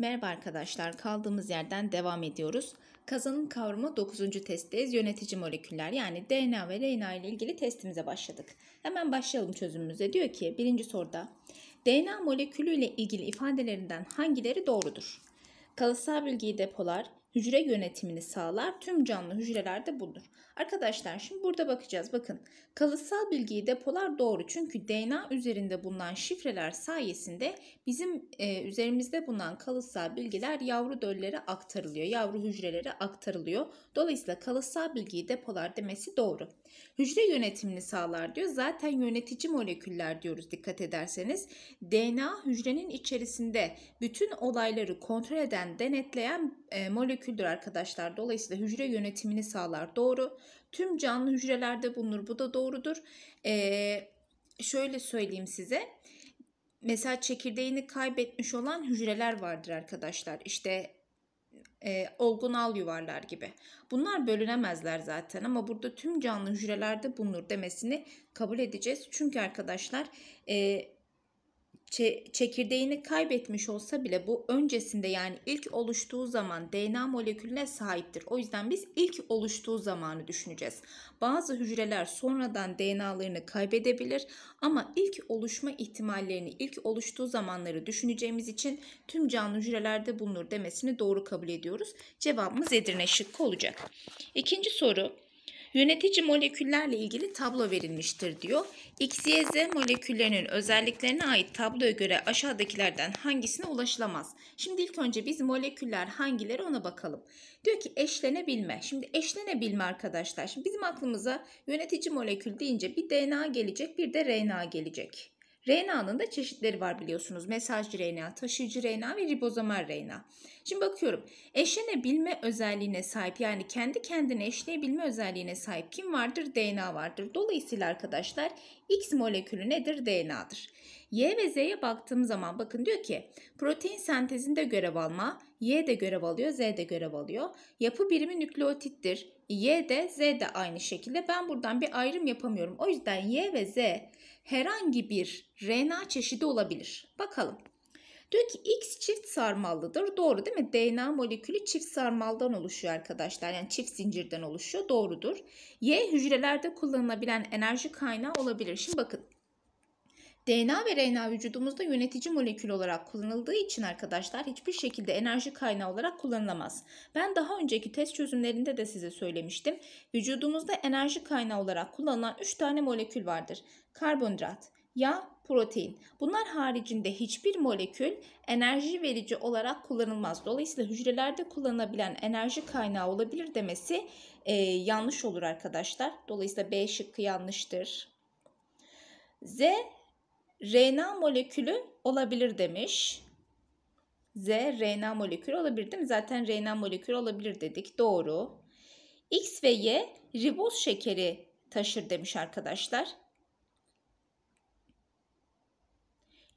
Merhaba arkadaşlar, kaldığımız yerden devam ediyoruz. Kazanın kavramı 9. testteyiz. Yönetici moleküller yani DNA ve RNA ile ilgili testimize başladık. Hemen başlayalım çözümümüze. Diyor ki birinci soruda DNA molekülü ile ilgili ifadelerinden hangileri doğrudur? Kalıtsal bilgiyi depolar, hücre yönetimini sağlar. Tüm canlı hücrelerde bulunur. Arkadaşlar şimdi burada bakacağız. Bakın kalıtsal bilgiyi depolar doğru. Çünkü DNA üzerinde bulunan şifreler sayesinde bizim e, üzerimizde bulunan kalıtsal bilgiler yavru döllere aktarılıyor. Yavru hücrelere aktarılıyor. Dolayısıyla kalıtsal bilgiyi depolar demesi doğru. Hücre yönetimini sağlar diyor. Zaten yönetici moleküller diyoruz dikkat ederseniz. DNA hücrenin içerisinde bütün olayları kontrol eden, denetleyen e, moleküldür arkadaşlar. Dolayısıyla hücre yönetimini sağlar. Doğru. Tüm canlı hücrelerde bulunur. Bu da doğrudur. E, şöyle söyleyeyim size. Mesela çekirdeğini kaybetmiş olan hücreler vardır arkadaşlar. İşte e, olgunal yuvarlar gibi. Bunlar bölünemezler zaten ama burada tüm canlı hücrelerde bulunur demesini kabul edeceğiz. Çünkü arkadaşlar e, çekirdeğini kaybetmiş olsa bile bu öncesinde yani ilk oluştuğu zaman DNA molekülüne sahiptir. O yüzden biz ilk oluştuğu zamanı düşüneceğiz. Bazı hücreler sonradan DNA'larını kaybedebilir ama ilk oluşma ihtimallerini, ilk oluştuğu zamanları düşüneceğimiz için tüm canlı hücrelerde bulunur demesini doğru kabul ediyoruz. Cevabımız Edirne şıkkı olacak. İkinci soru Yönetici moleküllerle ilgili tablo verilmiştir diyor. XYZ moleküllerinin özelliklerine ait tabloya göre aşağıdakilerden hangisine ulaşılamaz? Şimdi ilk önce biz moleküller hangileri ona bakalım. Diyor ki eşlenebilme. Şimdi eşlenebilme arkadaşlar. Şimdi bizim aklımıza yönetici molekül deyince bir DNA gelecek bir de RNA gelecek. RNA'nın da çeşitleri var biliyorsunuz. Mesajcı RNA, taşıyıcı RNA ve ribozomal RNA. Şimdi bakıyorum. Eşlenebilme özelliğine sahip yani kendi kendine eşleyebilme özelliğine sahip kim vardır? DNA vardır. Dolayısıyla arkadaşlar X molekülü nedir? DNA'dır. Y ve Z'ye baktığım zaman bakın diyor ki protein sentezinde görev alma, Y de görev alıyor, Z de görev alıyor. Yapı birimi nükleotittir. Y de Z de aynı şekilde. Ben buradan bir ayrım yapamıyorum. O yüzden Y ve Z herhangi bir RNA çeşidi olabilir. Bakalım. Diyor ki X çift sarmallıdır. Doğru değil mi? DNA molekülü çift sarmaldan oluşuyor arkadaşlar. Yani çift zincirden oluşuyor. Doğrudur. Y hücrelerde kullanılabilen enerji kaynağı olabilir. Şimdi bakın. DNA ve RNA vücudumuzda yönetici molekül olarak kullanıldığı için arkadaşlar hiçbir şekilde enerji kaynağı olarak kullanılamaz. Ben daha önceki test çözümlerinde de size söylemiştim. Vücudumuzda enerji kaynağı olarak kullanılan 3 tane molekül vardır. Karbonhidrat, yağ, protein. Bunlar haricinde hiçbir molekül enerji verici olarak kullanılmaz. Dolayısıyla hücrelerde kullanılabilen enerji kaynağı olabilir demesi e, yanlış olur arkadaşlar. Dolayısıyla B şıkkı yanlıştır. Z RNA molekülü olabilir demiş. Z RNA molekülü olabilir değil mi? Zaten RNA molekülü olabilir dedik. Doğru. X ve Y riboz şekeri taşır demiş arkadaşlar.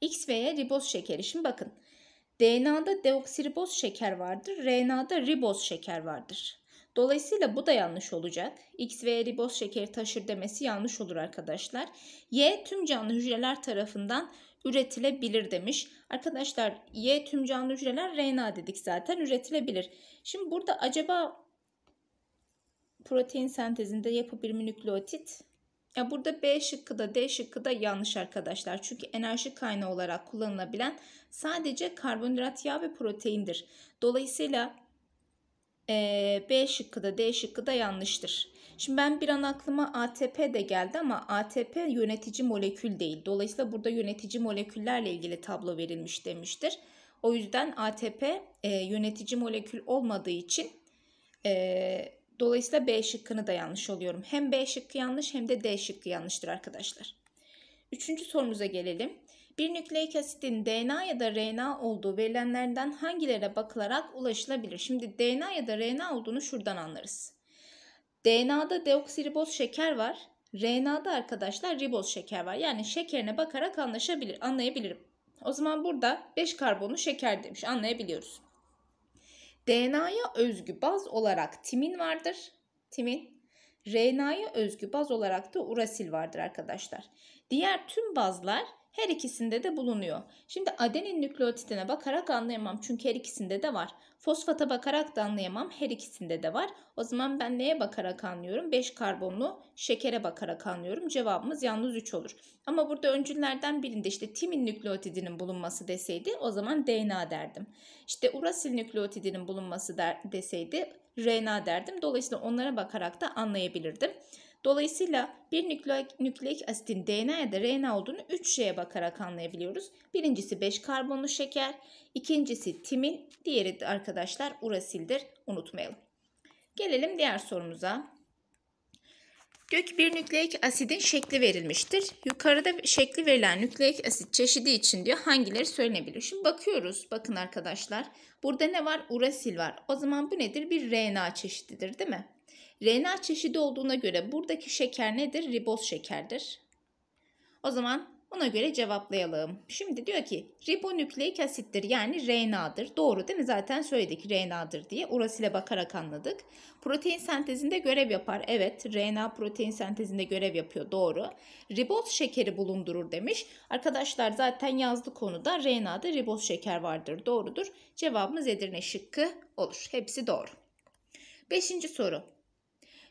X ve Y riboz şekeri. Şimdi bakın. DNA'da deoksiriboz şeker vardır. RNA'da riboz şeker vardır. Dolayısıyla bu da yanlış olacak. X ve riboz şekeri taşır demesi yanlış olur arkadaşlar. Y tüm canlı hücreler tarafından üretilebilir demiş. Arkadaşlar Y tüm canlı hücreler RNA dedik zaten üretilebilir. Şimdi burada acaba protein sentezinde yapı bir nükleotit ya burada B şıkkı da D şıkkı da yanlış arkadaşlar. Çünkü enerji kaynağı olarak kullanılabilen sadece karbonhidrat, yağ ve proteindir. Dolayısıyla e, B şıkkı da D şıkkı da yanlıştır. Şimdi ben bir an aklıma ATP de geldi ama ATP yönetici molekül değil. Dolayısıyla burada yönetici moleküllerle ilgili tablo verilmiş demiştir. O yüzden ATP e, yönetici molekül olmadığı için e, dolayısıyla B şıkkını da yanlış oluyorum. Hem B şıkkı yanlış hem de D şıkkı yanlıştır arkadaşlar. Üçüncü sorumuza gelelim. Bir nükleik asitin DNA ya da RNA olduğu verilenlerden hangilere bakılarak ulaşılabilir? Şimdi DNA ya da RNA olduğunu şuradan anlarız. DNA'da deoksiriboz şeker var. RNA'da arkadaşlar riboz şeker var. Yani şekerine bakarak anlaşabilir, anlayabilirim. O zaman burada 5 karbonlu şeker demiş anlayabiliyoruz. DNA'ya özgü baz olarak timin vardır. Timin RNA'ya özgü baz olarak da urasil vardır arkadaşlar. Diğer tüm bazlar her ikisinde de bulunuyor. Şimdi adenin nükleotidine bakarak anlayamam çünkü her ikisinde de var. Fosfata bakarak da anlayamam her ikisinde de var. O zaman ben neye bakarak anlıyorum? 5 karbonlu şekere bakarak anlıyorum. Cevabımız yalnız 3 olur. Ama burada öncüllerden birinde işte timin nükleotidinin bulunması deseydi o zaman DNA derdim. İşte urasil nükleotidinin bulunması der, deseydi RNA derdim. Dolayısıyla onlara bakarak da anlayabilirdim. Dolayısıyla bir nükleik, nükleik asitin DNA ya da RNA olduğunu 3 şeye bakarak anlayabiliyoruz. Birincisi 5 karbonlu şeker, ikincisi timin, diğeri de arkadaşlar urasildir unutmayalım. Gelelim diğer sorumuza. Diyor bir nükleik asidin şekli verilmiştir. Yukarıda şekli verilen nükleik asit çeşidi için diyor hangileri söylenebilir. Şimdi bakıyoruz bakın arkadaşlar. Burada ne var? Urasil var. O zaman bu nedir? Bir RNA çeşididir değil mi? RNA çeşidi olduğuna göre buradaki şeker nedir? Riboz şekerdir. O zaman ona göre cevaplayalım. Şimdi diyor ki ribonükleik asittir yani RNA'dır. Doğru değil mi? Zaten söyledik RNA'dır diye. Orasıyla bakarak anladık. Protein sentezinde görev yapar. Evet RNA protein sentezinde görev yapıyor. Doğru. Riboz şekeri bulundurur demiş. Arkadaşlar zaten yazdı konuda RNA'da riboz şeker vardır. Doğrudur. Cevabımız Edirne şıkkı olur. Hepsi doğru. Beşinci soru.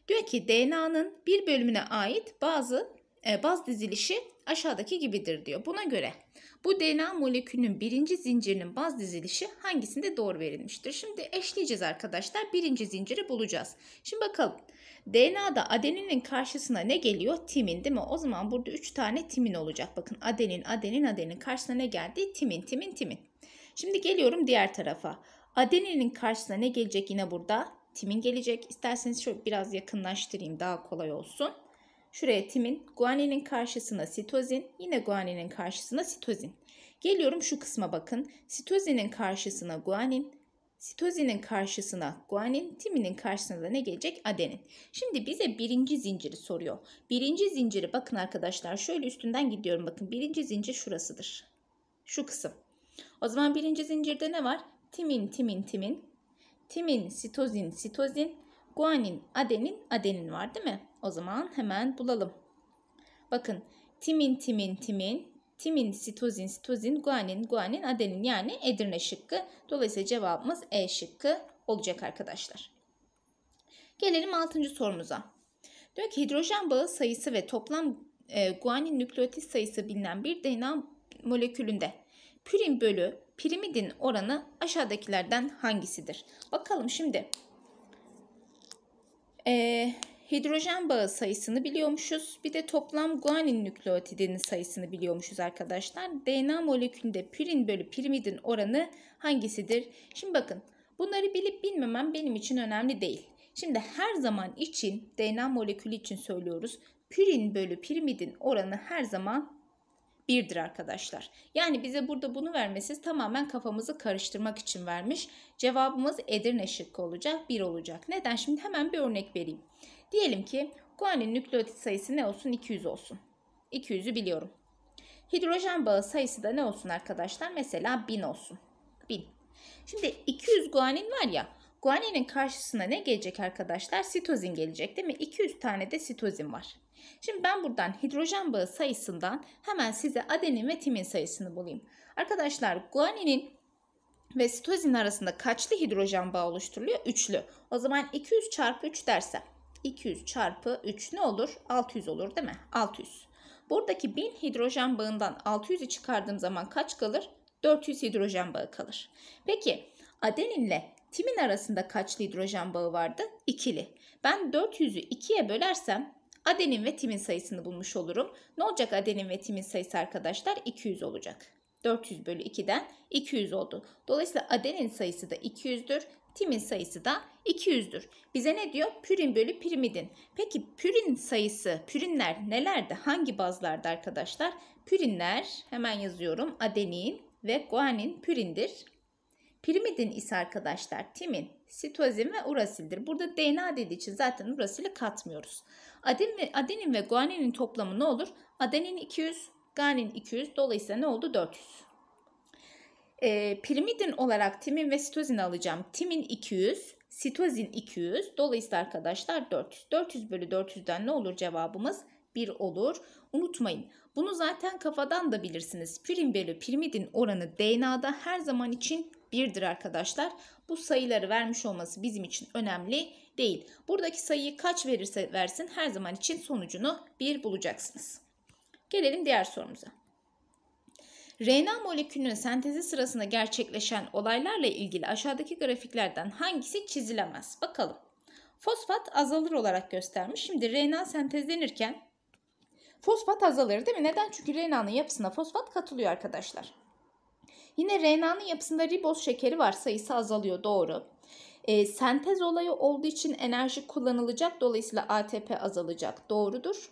Diyor ki DNA'nın bir bölümüne ait bazı e, baz dizilişi aşağıdaki gibidir diyor. Buna göre bu DNA molekülünün birinci zincirinin baz dizilişi hangisinde doğru verilmiştir? Şimdi eşleyeceğiz arkadaşlar. Birinci zinciri bulacağız. Şimdi bakalım. DNA'da adeninin karşısına ne geliyor? Timin değil mi? O zaman burada 3 tane timin olacak. Bakın adenin, adenin, adenin karşısına ne geldi? Timin, timin, timin. Şimdi geliyorum diğer tarafa. Adeninin karşısına ne gelecek yine burada? Timin gelecek. İsterseniz şöyle biraz yakınlaştırayım daha kolay olsun. Şuraya timin, guaninin karşısına sitozin, yine guaninin karşısına sitozin. Geliyorum şu kısma bakın. Sitozinin karşısına guanin, sitozinin karşısına guanin, timinin karşısına da ne gelecek? Adenin. Şimdi bize birinci zinciri soruyor. Birinci zinciri bakın arkadaşlar şöyle üstünden gidiyorum bakın. Birinci zincir şurasıdır. Şu kısım. O zaman birinci zincirde ne var? Timin, timin, timin. Timin, sitozin, sitozin. Guanin, adenin, adenin var değil mi? O zaman hemen bulalım. Bakın timin timin timin timin sitozin sitozin guanin guanin adenin yani Edirne şıkkı. Dolayısıyla cevabımız E şıkkı olacak arkadaşlar. Gelelim 6. sorumuza. Diyor ki hidrojen bağı sayısı ve toplam e, guanin nükleotit sayısı bilinen bir DNA molekülünde pürin bölü pirimidin oranı aşağıdakilerden hangisidir? Bakalım şimdi. Ee, hidrojen bağı sayısını biliyormuşuz. Bir de toplam guanin nükleotidinin sayısını biliyormuşuz arkadaşlar. DNA molekülünde pirin bölü pirimidin oranı hangisidir? Şimdi bakın bunları bilip bilmemem benim için önemli değil. Şimdi her zaman için DNA molekülü için söylüyoruz. Pirin bölü pirimidin oranı her zaman birdir arkadaşlar. Yani bize burada bunu vermesi tamamen kafamızı karıştırmak için vermiş. Cevabımız Edirne şıkkı olacak 1 olacak. Neden? Şimdi hemen bir örnek vereyim. Diyelim ki guanin nükleotit sayısı ne olsun? 200 olsun. 200'ü biliyorum. Hidrojen bağı sayısı da ne olsun arkadaşlar? Mesela 1000 olsun. 1000. Şimdi 200 guanin var ya. Guaninin karşısına ne gelecek arkadaşlar? Sitozin gelecek değil mi? 200 tane de sitozin var. Şimdi ben buradan hidrojen bağı sayısından hemen size adenin ve timin sayısını bulayım. Arkadaşlar guaninin ve sitozin arasında kaçlı hidrojen bağı oluşturuluyor? Üçlü. O zaman 200 çarpı 3 dersem 200 çarpı 3 ne olur? 600 olur değil mi? 600. Buradaki 1000 hidrojen bağından 600'ü çıkardığım zaman kaç kalır? 400 hidrojen bağı kalır. Peki adeninle timin arasında kaçlı hidrojen bağı vardı? İkili. Ben 400'ü 2'ye bölersem adenin ve timin sayısını bulmuş olurum. Ne olacak adenin ve timin sayısı arkadaşlar? 200 olacak. 400 bölü 2'den 200 oldu. Dolayısıyla adenin sayısı da 200'dür. Timin sayısı da 200'dür. Bize ne diyor? Pürin bölü pirimidin. Peki pürin sayısı, pürinler nelerde? Hangi bazlarda arkadaşlar? Pürinler hemen yazıyorum. Adenin ve guanin pürindir. Pirimidin ise arkadaşlar timin, sitozin ve urasildir. Burada DNA dediği için zaten urasili katmıyoruz. Adenin ve, adenin ve guaninin toplamı ne olur? Adenin 200, Garin 200 dolayısıyla ne oldu 400. E, ee, pirimidin olarak timin ve sitozin alacağım. Timin 200, sitozin 200 dolayısıyla arkadaşlar 400. 400 bölü 400'den ne olur cevabımız? 1 olur. Unutmayın bunu zaten kafadan da bilirsiniz. Pirim bölü pirimidin oranı DNA'da her zaman için 1'dir arkadaşlar. Bu sayıları vermiş olması bizim için önemli değil. Buradaki sayıyı kaç verirse versin her zaman için sonucunu 1 bulacaksınız. Gelelim diğer sorumuza. RNA molekülünün sentezi sırasında gerçekleşen olaylarla ilgili aşağıdaki grafiklerden hangisi çizilemez? Bakalım. Fosfat azalır olarak göstermiş. Şimdi RNA sentezlenirken fosfat azalır değil mi? Neden? Çünkü RNA'nın yapısına fosfat katılıyor arkadaşlar. Yine RNA'nın yapısında riboz şekeri var sayısı azalıyor doğru. E, sentez olayı olduğu için enerji kullanılacak dolayısıyla ATP azalacak doğrudur.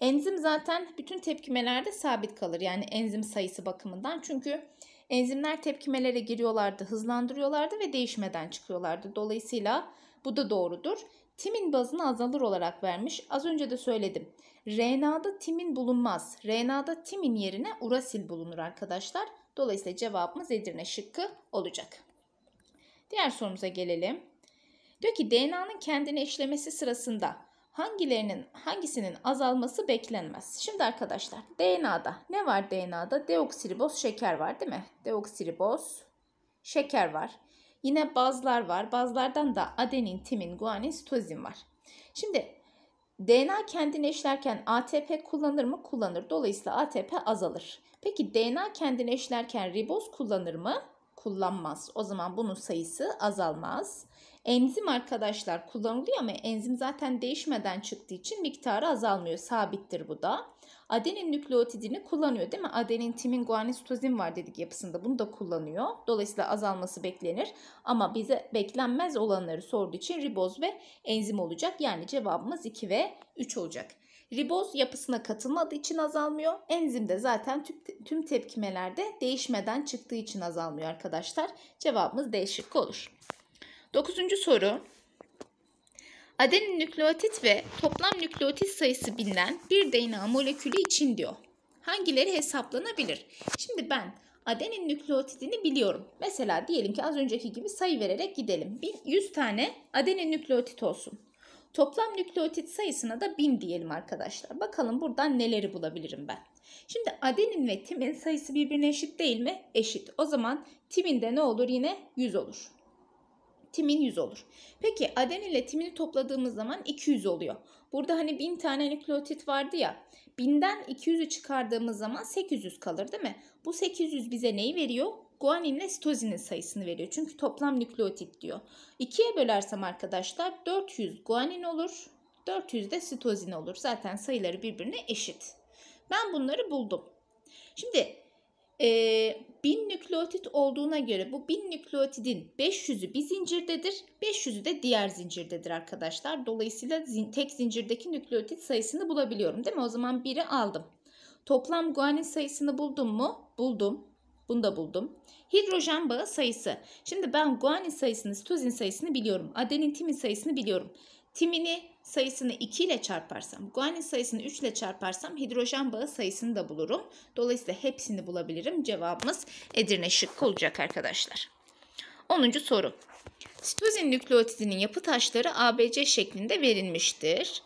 Enzim zaten bütün tepkimelerde sabit kalır yani enzim sayısı bakımından. Çünkü enzimler tepkimelere giriyorlardı, hızlandırıyorlardı ve değişmeden çıkıyorlardı. Dolayısıyla bu da doğrudur. Timin bazını azalır olarak vermiş. Az önce de söyledim. RNA'da timin bulunmaz. RNA'da timin yerine urasil bulunur arkadaşlar. Dolayısıyla cevabımız Edirne şıkkı olacak. Diğer sorumuza gelelim. Diyor ki DNA'nın kendini eşlemesi sırasında hangilerinin hangisinin azalması beklenmez. Şimdi arkadaşlar DNA'da ne var DNA'da? Deoksiriboz şeker var değil mi? Deoksiriboz şeker var. Yine bazlar var. Bazlardan da adenin, timin, guanin, sitozin var. Şimdi DNA kendini eşlerken ATP kullanır mı? Kullanır. Dolayısıyla ATP azalır. Peki DNA kendini eşlerken riboz kullanır mı? kullanmaz. O zaman bunun sayısı azalmaz. Enzim arkadaşlar kullanılıyor ama enzim zaten değişmeden çıktığı için miktarı azalmıyor. Sabittir bu da. Adenin nükleotidini kullanıyor değil mi? Adenin, timin, guanin, sitozin var dedik yapısında. Bunu da kullanıyor. Dolayısıyla azalması beklenir. Ama bize beklenmez olanları sorduğu için riboz ve enzim olacak. Yani cevabımız 2 ve 3 olacak. Riboz yapısına katılmadığı için azalmıyor. Enzim de zaten tüm tepkimelerde değişmeden çıktığı için azalmıyor arkadaşlar. Cevabımız değişik olur. Dokuzuncu soru. Adenin nükleotit ve toplam nükleotit sayısı bilinen bir DNA molekülü için diyor. Hangileri hesaplanabilir? Şimdi ben adenin nükleotidini biliyorum. Mesela diyelim ki az önceki gibi sayı vererek gidelim. 100 tane adenin nükleotit olsun. Toplam nükleotit sayısına da 1000 diyelim arkadaşlar. Bakalım buradan neleri bulabilirim ben. Şimdi adenin ve timin sayısı birbirine eşit değil mi? Eşit. O zaman timin de ne olur yine 100 olur. Timin 100 olur. Peki aden ile timini topladığımız zaman 200 oluyor. Burada hani 1000 tane nükleotit vardı ya. 1000'den 200'ü çıkardığımız zaman 800 kalır değil mi? Bu 800 bize neyi veriyor? guaninle sitozinin sayısını veriyor. Çünkü toplam nükleotit diyor. 2'ye bölersem arkadaşlar 400 guanin olur. 400 de sitozin olur. Zaten sayıları birbirine eşit. Ben bunları buldum. Şimdi e, 1000 nükleotit olduğuna göre bu 1000 nükleotidin 500'ü bir zincirdedir. 500'ü de diğer zincirdedir arkadaşlar. Dolayısıyla zin, tek zincirdeki nükleotit sayısını bulabiliyorum değil mi? O zaman 1'i aldım. Toplam guanin sayısını buldum mu? Buldum. Bunu da buldum. Hidrojen bağı sayısı. Şimdi ben guanin sayısını, sitozin sayısını biliyorum. Adenin, timin sayısını biliyorum. Timini sayısını 2 ile çarparsam, guanin sayısını 3 ile çarparsam hidrojen bağı sayısını da bulurum. Dolayısıyla hepsini bulabilirim. Cevabımız Edirne şıkkı olacak arkadaşlar. 10. soru. Sitozin nükleotidinin yapı taşları ABC şeklinde verilmiştir.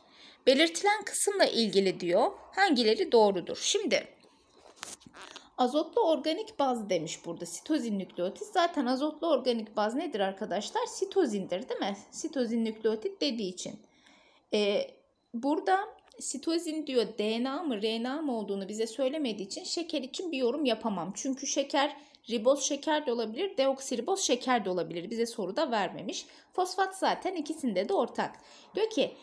Belirtilen kısımla ilgili diyor hangileri doğrudur. Şimdi Azotlu organik baz demiş burada sitozin nükleotit. Zaten azotlu organik baz nedir arkadaşlar? Sitozindir değil mi? Sitozin nükleotit dediği için. Ee, burada sitozin diyor DNA mı RNA mı olduğunu bize söylemediği için şeker için bir yorum yapamam. Çünkü şeker riboz şeker de olabilir, deoksiriboz şeker de olabilir. Bize soru da vermemiş. Fosfat zaten ikisinde de ortak. Diyor ki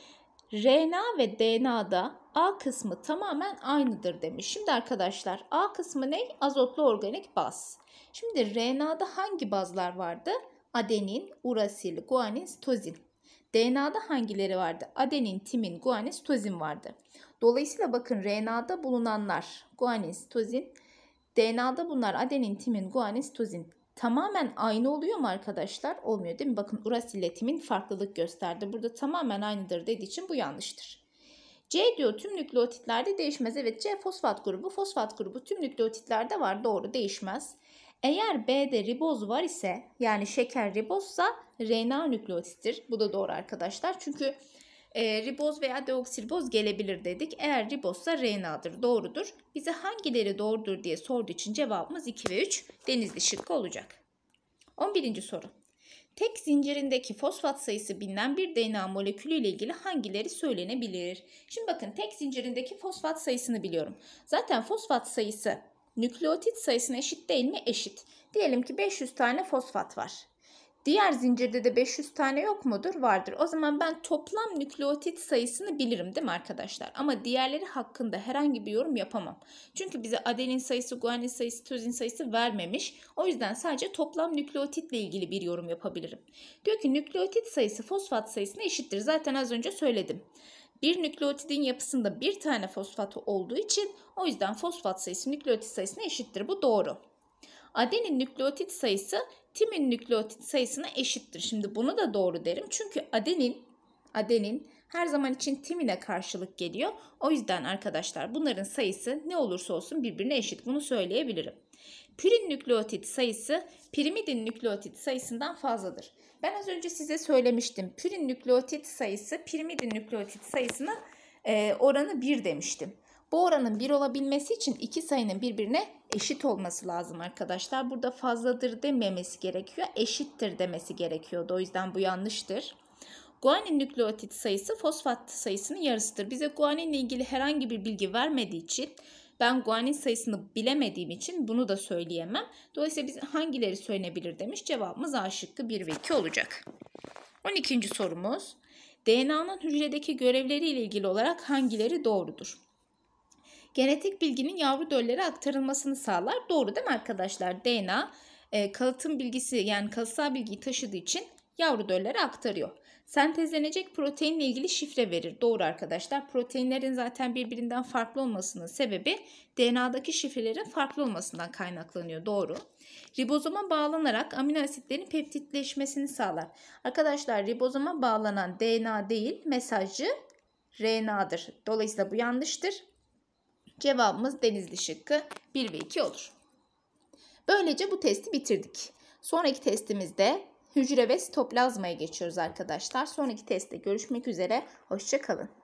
RNA ve DNA'da A kısmı tamamen aynıdır demiş. Şimdi arkadaşlar A kısmı ne? Azotlu organik baz. Şimdi RNA'da hangi bazlar vardı? Adenin, urasil, guanin, sitozin. DNA'da hangileri vardı? Adenin, timin, guanin, sitozin vardı. Dolayısıyla bakın RNA'da bulunanlar guanin, sitozin. DNA'da bunlar adenin, timin, guanin, sitozin tamamen aynı oluyor mu arkadaşlar? Olmuyor değil mi? Bakın urasil ile timin farklılık gösterdi. Burada tamamen aynıdır dediği için bu yanlıştır. C diyor tüm nükleotitlerde değişmez. Evet C fosfat grubu. Fosfat grubu tüm nükleotitlerde var. Doğru değişmez. Eğer B'de riboz var ise yani şeker ribozsa RNA nükleotittir. Bu da doğru arkadaşlar. Çünkü e, riboz veya deoksiriboz gelebilir dedik. Eğer ribozsa RNA'dır. Doğrudur. Bize hangileri doğrudur diye sorduğu için cevabımız 2 ve 3 denizli şıkkı olacak. 11. soru. Tek zincirindeki fosfat sayısı bilinen bir DNA molekülü ile ilgili hangileri söylenebilir? Şimdi bakın tek zincirindeki fosfat sayısını biliyorum. Zaten fosfat sayısı nükleotit sayısına eşit değil mi? Eşit. Diyelim ki 500 tane fosfat var. Diğer zincirde de 500 tane yok mudur? Vardır. O zaman ben toplam nükleotit sayısını bilirim değil mi arkadaşlar? Ama diğerleri hakkında herhangi bir yorum yapamam. Çünkü bize adenin sayısı, guanin sayısı, tözin sayısı vermemiş. O yüzden sadece toplam nükleotitle ilgili bir yorum yapabilirim. Diyor ki nükleotit sayısı fosfat sayısına eşittir. Zaten az önce söyledim. Bir nükleotidin yapısında bir tane fosfatı olduğu için o yüzden fosfat sayısı nükleotit sayısına eşittir. Bu doğru. Adenin nükleotit sayısı timin nükleotit sayısına eşittir. Şimdi bunu da doğru derim. Çünkü adenin adenin her zaman için timine karşılık geliyor. O yüzden arkadaşlar bunların sayısı ne olursa olsun birbirine eşit. Bunu söyleyebilirim. Pirin nükleotit sayısı pirimidin nükleotit sayısından fazladır. Ben az önce size söylemiştim. Pirin nükleotit sayısı pirimidin nükleotit sayısına e, oranı 1 demiştim. Bu oranın 1 olabilmesi için iki sayının birbirine eşit olması lazım arkadaşlar. Burada fazladır dememesi gerekiyor. Eşittir demesi gerekiyordu. O yüzden bu yanlıştır. Guanin nükleotit sayısı fosfat sayısının yarısıdır. Bize guaninle ilgili herhangi bir bilgi vermediği için ben guanin sayısını bilemediğim için bunu da söyleyemem. Dolayısıyla biz hangileri söylenebilir demiş. Cevabımız A şıkkı 1 ve 2 olacak. 12. sorumuz. DNA'nın hücredeki görevleri ile ilgili olarak hangileri doğrudur? genetik bilginin yavru döllere aktarılmasını sağlar. Doğru değil mi arkadaşlar? DNA e, kalıtım bilgisi yani kalıtsal bilgiyi taşıdığı için yavru döllere aktarıyor. Sentezlenecek proteinle ilgili şifre verir. Doğru arkadaşlar. Proteinlerin zaten birbirinden farklı olmasının sebebi DNA'daki şifrelerin farklı olmasından kaynaklanıyor. Doğru. Ribozoma bağlanarak amino asitlerin peptitleşmesini sağlar. Arkadaşlar ribozoma bağlanan DNA değil mesajcı RNA'dır. Dolayısıyla bu yanlıştır. Cevabımız Denizli şıkkı 1 ve 2 olur. Böylece bu testi bitirdik. Sonraki testimizde hücre ve sitoplazmaya geçiyoruz arkadaşlar. Sonraki testte görüşmek üzere. Hoşçakalın.